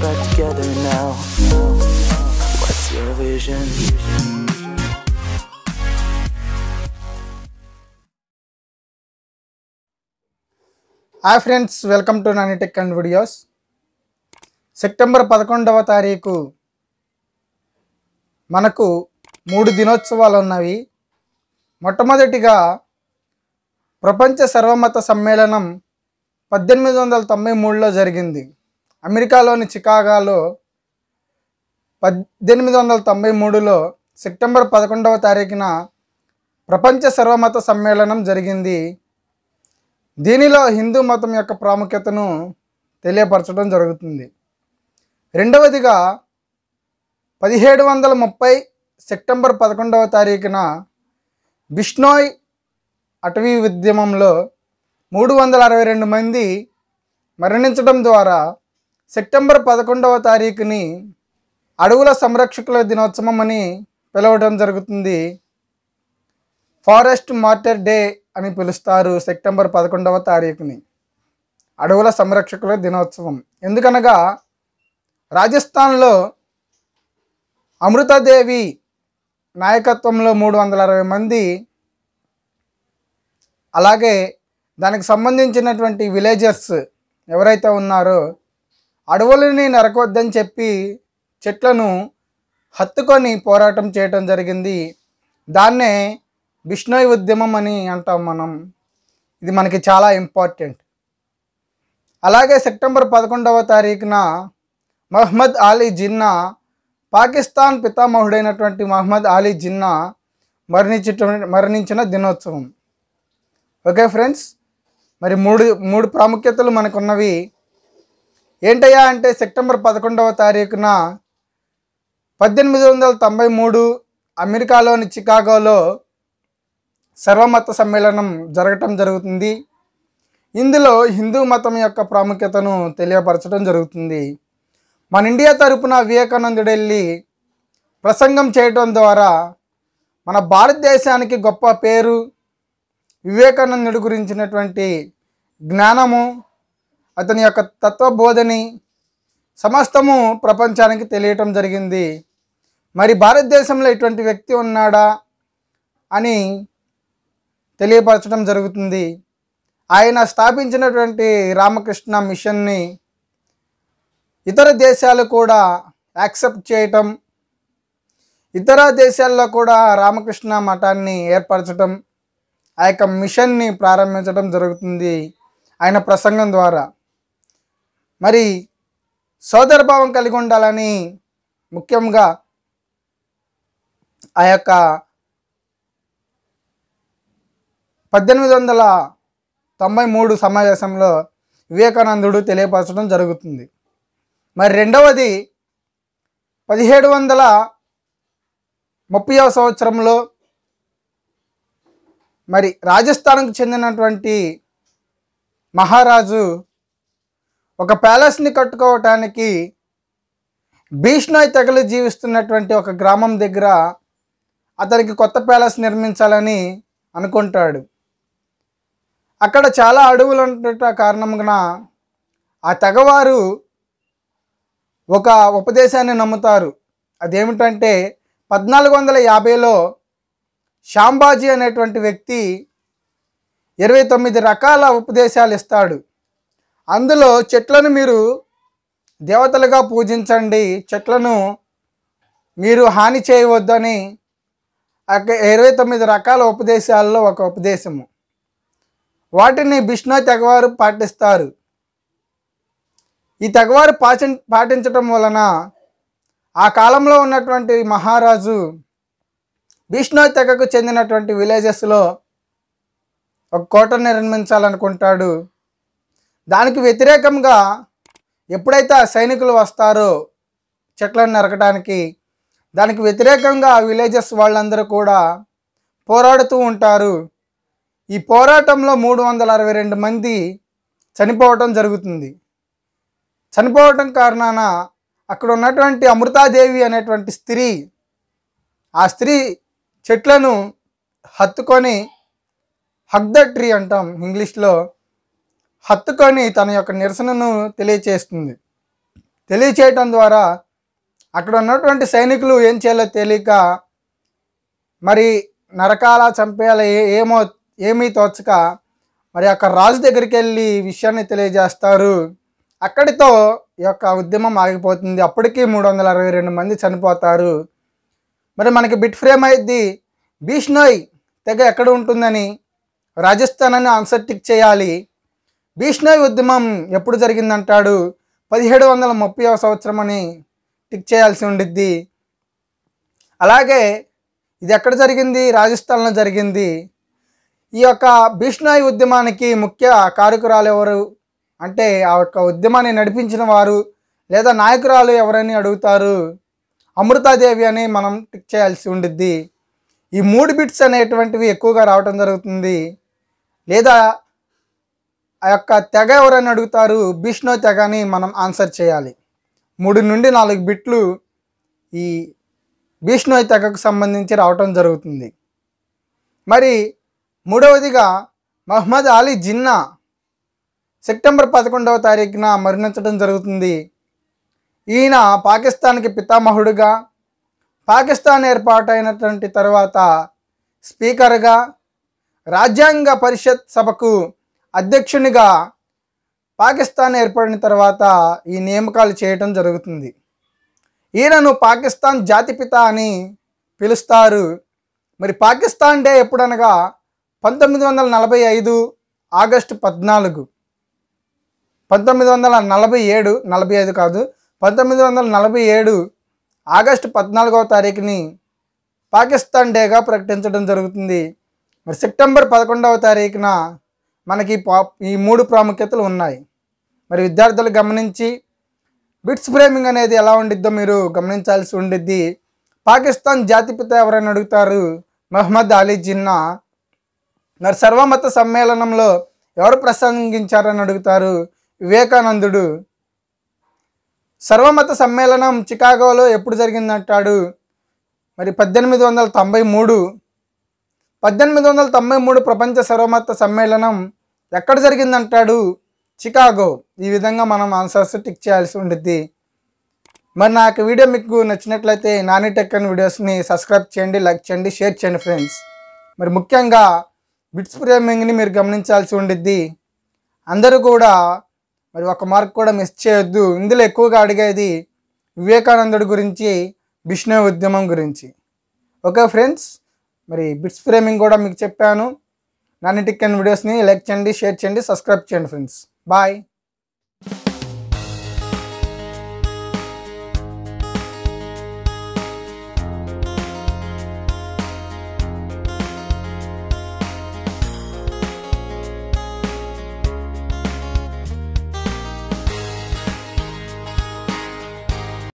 back together now. What's your vision? Hi friends welcome to non tech and videos September పదకొండవ తారీఖు మనకు మూడు దినోత్సవాలు ఉన్నవి మొట్టమొదటిగా ప్రపంచ సర్వమత సమ్మేళనం పద్దెనిమిది వందల తొంభై మూడులో జరిగింది అమెరికాలోని చికాగాలో పద్దెనిమిది వందల తొంభై మూడులో సెప్టెంబర్ పదకొండవ తారీఖున ప్రపంచ సర్వమత సమ్మేళనం జరిగింది దీనిలో హిందూ మతం యొక్క ప్రాముఖ్యతను తెలియపరచడం జరుగుతుంది రెండవదిగా పదిహేడు వందల ముప్పై సెప్టెంబర్ పదకొండవ తారీఖున బిష్నోయ్ అటవీ ఉద్యమంలో మూడు వందల అరవై రెండు మంది మరణించడం ద్వారా సెప్టెంబర్ పదకొండవ తారీఖుని అడవుల సంరక్షకుల దినోత్సవం అని పిలవడం జరుగుతుంది ఫారెస్ట్ మార్టర్ డే అని పిలుస్తారు సెప్టెంబర్ పదకొండవ తారీఖుని అడవుల సంరక్షకుల దినోత్సవం ఎందుకనగా రాజస్థాన్లో అమృతాదేవి నాయకత్వంలో మూడు వందల అరవై మంది అలాగే దానికి సంబంధించినటువంటి విలేజెస్ ఎవరైతే ఉన్నారో అడవులని నరకొద్దని చెప్పి చెట్లను హత్తుకొని పోరాటం చేయటం జరిగింది దాన్నే బిష్ణోయ్ ఉద్యమం అని అంటాం మనం ఇది మనకి చాలా ఇంపార్టెంట్ అలాగే సెప్టెంబర్ పదకొండవ తారీఖున మహ్మద్ అలీ జిన్నా పాకిస్తాన్ పితామహుడైనటువంటి మహ్మద్ అలీ జిన్నా మరణించట మరణించిన దినోత్సవం ఓకే ఫ్రెండ్స్ మరి మూడు మూడు ప్రాముఖ్యతలు మనకున్నవి ఏంటయ్యా అంటే సెప్టెంబర్ పదకొండవ తారీఖున పద్దెనిమిది వందల తొంభై మూడు అమెరికాలోని చికాగోలో సర్వమత సమ్మేళనం జరగటం జరుగుతుంది ఇందులో హిందూ మతం యొక్క ప్రాముఖ్యతను తెలియపరచడం జరుగుతుంది మన ఇండియా తరపున వెళ్ళి ప్రసంగం చేయటం ద్వారా మన భారతదేశానికి గొప్ప పేరు వివేకానందుడి గురించినటువంటి జ్ఞానము అతని యొక్క తత్వబోధని సమస్తము ప్రపంచానికి తెలియటం జరిగింది మరి భారతదేశంలో ఇటువంటి వ్యక్తి ఉన్నాడా అని తెలియపరచడం జరుగుతుంది ఆయన స్థాపించినటువంటి రామకృష్ణ మిషన్ని ఇతర దేశాలు కూడా యాక్సెప్ట్ చేయటం ఇతర దేశాల్లో కూడా రామకృష్ణ మఠాన్ని ఏర్పరచడం ఆ యొక్క మిషన్ని ప్రారంభించడం జరుగుతుంది ఆయన ప్రసంగం ద్వారా మరి సోదరభావం కలిగి ఉండాలని ముఖ్యంగా ఆ యొక్క పద్దెనిమిది వందల తొంభై మూడు సమావేశంలో వివేకానందుడు తెలియపరచడం జరుగుతుంది మరి రెండవది పదిహేడు వందల ముప్పైవ సంవత్సరంలో మరి రాజస్థాన్కు చెందినటువంటి మహారాజు ఒక ప్యాలెస్ని కట్టుకోవటానికి భీష్ణాయ్ తెగలు జీవిస్తున్నటువంటి ఒక గ్రామం దగ్గర అతనికి కొత్త ప్యాలెస్ నిర్మించాలని అనుకుంటాడు అక్కడ చాలా అడవులు ఉండట కారణంగా ఆ తెగవారు ఒక ఉపదేశాన్ని నమ్ముతారు అదేమిటంటే పద్నాలుగు వందల యాభైలో శాంబాజీ అనేటువంటి వ్యక్తి ఇరవై తొమ్మిది రకాల ఉపదేశాలు ఇస్తాడు అందులో చెట్లను మీరు దేవతలుగా పూజించండి చెట్లను మీరు హాని చేయవద్దని ఇరవై తొమ్మిది రకాల ఉపదేశాల్లో ఒక ఉపదేశము వాటిని బిష్ణో తెగవారు పాటిస్తారు ఈ తెగవారు పాచి పాటించటం వలన ఆ కాలంలో ఉన్నటువంటి మహారాజు బిష్ణో తెగకు చెందినటువంటి విలేజెస్లో ఒక కోట నిర్మించాలనుకుంటాడు దానికి వ్యతిరేకంగా ఎప్పుడైతే ఆ సైనికులు వస్తారో చెట్లను నరకటానికి దానికి వ్యతిరేకంగా ఆ విలేజెస్ వాళ్ళందరూ కూడా పోరాడుతూ ఉంటారు ఈ పోరాటంలో మూడు వందల అరవై రెండు మంది చనిపోవటం జరుగుతుంది చనిపోవటం కారణాన అక్కడ ఉన్నటువంటి అమృతాదేవి అనేటువంటి స్త్రీ ఆ స్త్రీ చెట్లను హత్తుకొని హగ్ ద ట్రీ అంటాం ఇంగ్లీష్లో హత్తుకొని తన యొక్క నిరసనను తెలియచేస్తుంది తెలియచేయటం ద్వారా అక్కడ ఉన్నటువంటి సైనికులు ఏం చేయాలో తెలియక మరి నరకాల చంపేయాలి ఏమో ఏమీ తోచక మరి అక్కడ రాజు దగ్గరికి వెళ్ళి విషయాన్ని తెలియజేస్తారు అక్కడితో ఈ యొక్క ఉద్యమం ఆగిపోతుంది అప్పటికీ మూడు వందల అరవై రెండు మంది చనిపోతారు మరి మనకి బిట్ ఫ్రేమ్ బీష్ బీష్నోయ్ తెగ ఎక్కడ ఉంటుందని రాజస్థాన్ ఆన్సర్ టిక్ చేయాలి భీష్ణవి ఉద్యమం ఎప్పుడు జరిగిందంటాడు పదిహేడు వందల ముప్పైవ సంవత్సరం అని టిక్ చేయాల్సి ఉండిద్ది అలాగే ఇది ఎక్కడ జరిగింది రాజస్థాన్లో జరిగింది ఈ యొక్క భీష్ణాయి ఉద్యమానికి ముఖ్య కారకురాలు ఎవరు అంటే ఆ యొక్క ఉద్యమాన్ని నడిపించిన వారు లేదా నాయకురాలు ఎవరని అడుగుతారు అమృతాదేవి అని మనం టిక్ చేయాల్సి ఉండిద్ది ఈ మూడు బిట్స్ అనేటువంటివి ఎక్కువగా రావటం జరుగుతుంది లేదా ఆ యొక్క తెగ ఎవరని అడుగుతారు భీష్ణో తెగ అని మనం ఆన్సర్ చేయాలి మూడు నుండి నాలుగు బిట్లు ఈ భీష్ణో తెగకు సంబంధించి రావటం జరుగుతుంది మరి మూడవదిగా మహమ్మద్ అలీ జిన్నా సెప్టెంబర్ పదకొండవ తారీఖున మరణించడం జరుగుతుంది ఈయన పాకిస్తాన్కి పితామహుడుగా పాకిస్తాన్ ఏర్పాటైనటువంటి తర్వాత స్పీకర్గా రాజ్యాంగ పరిషత్ సభకు అధ్యక్షునిగా పాకిస్తాన్ ఏర్పడిన తర్వాత ఈ నియామకాలు చేయటం జరుగుతుంది ఈయనను పాకిస్తాన్ జాతిపిత అని పిలుస్తారు మరి పాకిస్తాన్ డే ఎప్పుడనగా పంతొమ్మిది వందల నలభై ఐదు ఆగస్టు పద్నాలుగు పంతొమ్మిది వందల నలభై ఏడు నలభై ఐదు కాదు పంతొమ్మిది వందల నలభై ఏడు ఆగస్టు పద్నాలుగవ తారీఖుని పాకిస్తాన్ డేగా ప్రకటించడం జరుగుతుంది మరి సెప్టెంబర్ పదకొండవ తారీఖున మనకి ఈ మూడు ప్రాముఖ్యతలు ఉన్నాయి మరి విద్యార్థులు గమనించి బిట్స్ ఫ్రేమింగ్ అనేది ఎలా ఉండిద్దో మీరు గమనించాల్సి ఉండిద్ది పాకిస్తాన్ జాతిపిత ఎవరైనా అడుగుతారు మహమ్మద్ అలీ జిన్నా మరి సర్వమత సమ్మేళనంలో ఎవరు ప్రసంగించారని అడుగుతారు వివేకానందుడు సర్వమత సమ్మేళనం చికాగోలో ఎప్పుడు జరిగిందంటాడు మరి పద్దెనిమిది వందల తొంభై మూడు పద్దెనిమిది వందల తొంభై మూడు ప్రపంచ సర్వమత సమ్మేళనం ఎక్కడ జరిగిందంటాడు చికాగో ఈ విధంగా మనం ఆన్సర్స్ టిక్ చేయాల్సి ఉంటుంది మరి నాకు వీడియో మీకు నచ్చినట్లయితే నాని టెక్ అని వీడియోస్ని సబ్స్క్రైబ్ చేయండి లైక్ చేయండి షేర్ చేయండి ఫ్రెండ్స్ మరి ముఖ్యంగా బిట్స్ ఫ్రేమింగ్ని మీరు గమనించాల్సి ఉండిద్ది అందరూ కూడా మరి ఒక మార్క్ కూడా మిస్ చేయొద్దు ఇందులో ఎక్కువగా అడిగేది వివేకానందుడి గురించి విష్ణు ఉద్యమం గురించి ఓకే ఫ్రెండ్స్ మరి బిట్స్ ఫ్రేమింగ్ కూడా మీకు చెప్పాను నాన్ టెక్ వీడియోస్ని లైక్ చేయండి షేర్ చేయండి సబ్స్క్రైబ్ చేయండి ఫ్రెండ్స్ బాయ్